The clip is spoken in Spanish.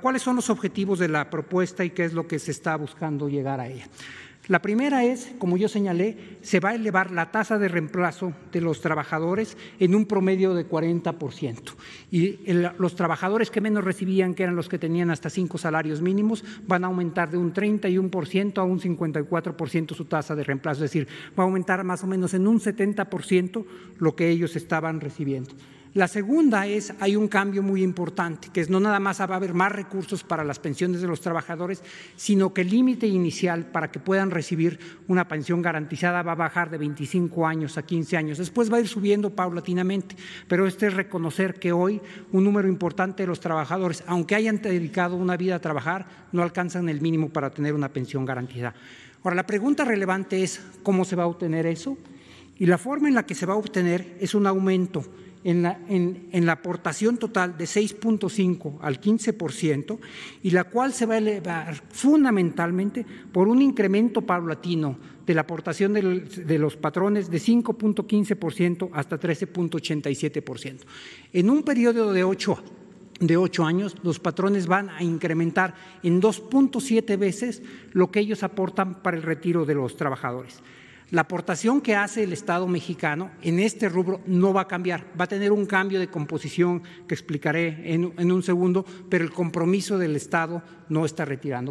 ¿Cuáles son los objetivos de la propuesta y qué es lo que se está buscando llegar a ella? La primera es, como yo señalé, se va a elevar la tasa de reemplazo de los trabajadores en un promedio de 40%. Por ciento. Y los trabajadores que menos recibían, que eran los que tenían hasta cinco salarios mínimos, van a aumentar de un 31% por ciento a un 54% su tasa de reemplazo. Es decir, va a aumentar más o menos en un 70% lo que ellos estaban recibiendo. La segunda es, hay un cambio muy importante, que es no nada más va a haber más recursos para las pensiones de los trabajadores, sino que el límite inicial para que puedan recibir una pensión garantizada va a bajar de 25 años a 15 años. Después va a ir subiendo paulatinamente, pero este es reconocer que hoy un número importante de los trabajadores, aunque hayan dedicado una vida a trabajar, no alcanzan el mínimo para tener una pensión garantizada. Ahora, la pregunta relevante es, ¿cómo se va a obtener eso? Y la forma en la que se va a obtener es un aumento en la, en, la aportación total de 6.5 al 15%, y la cual se va a elevar fundamentalmente por un incremento paulatino de la aportación de los patrones de 5.15% hasta 13.87%. En un periodo de ocho de ocho años, los patrones van a incrementar en 2.7 veces lo que ellos aportan para el retiro de los trabajadores la aportación que hace el Estado mexicano en este rubro no va a cambiar, va a tener un cambio de composición que explicaré en, un segundo, pero el compromiso del Estado no está retirando.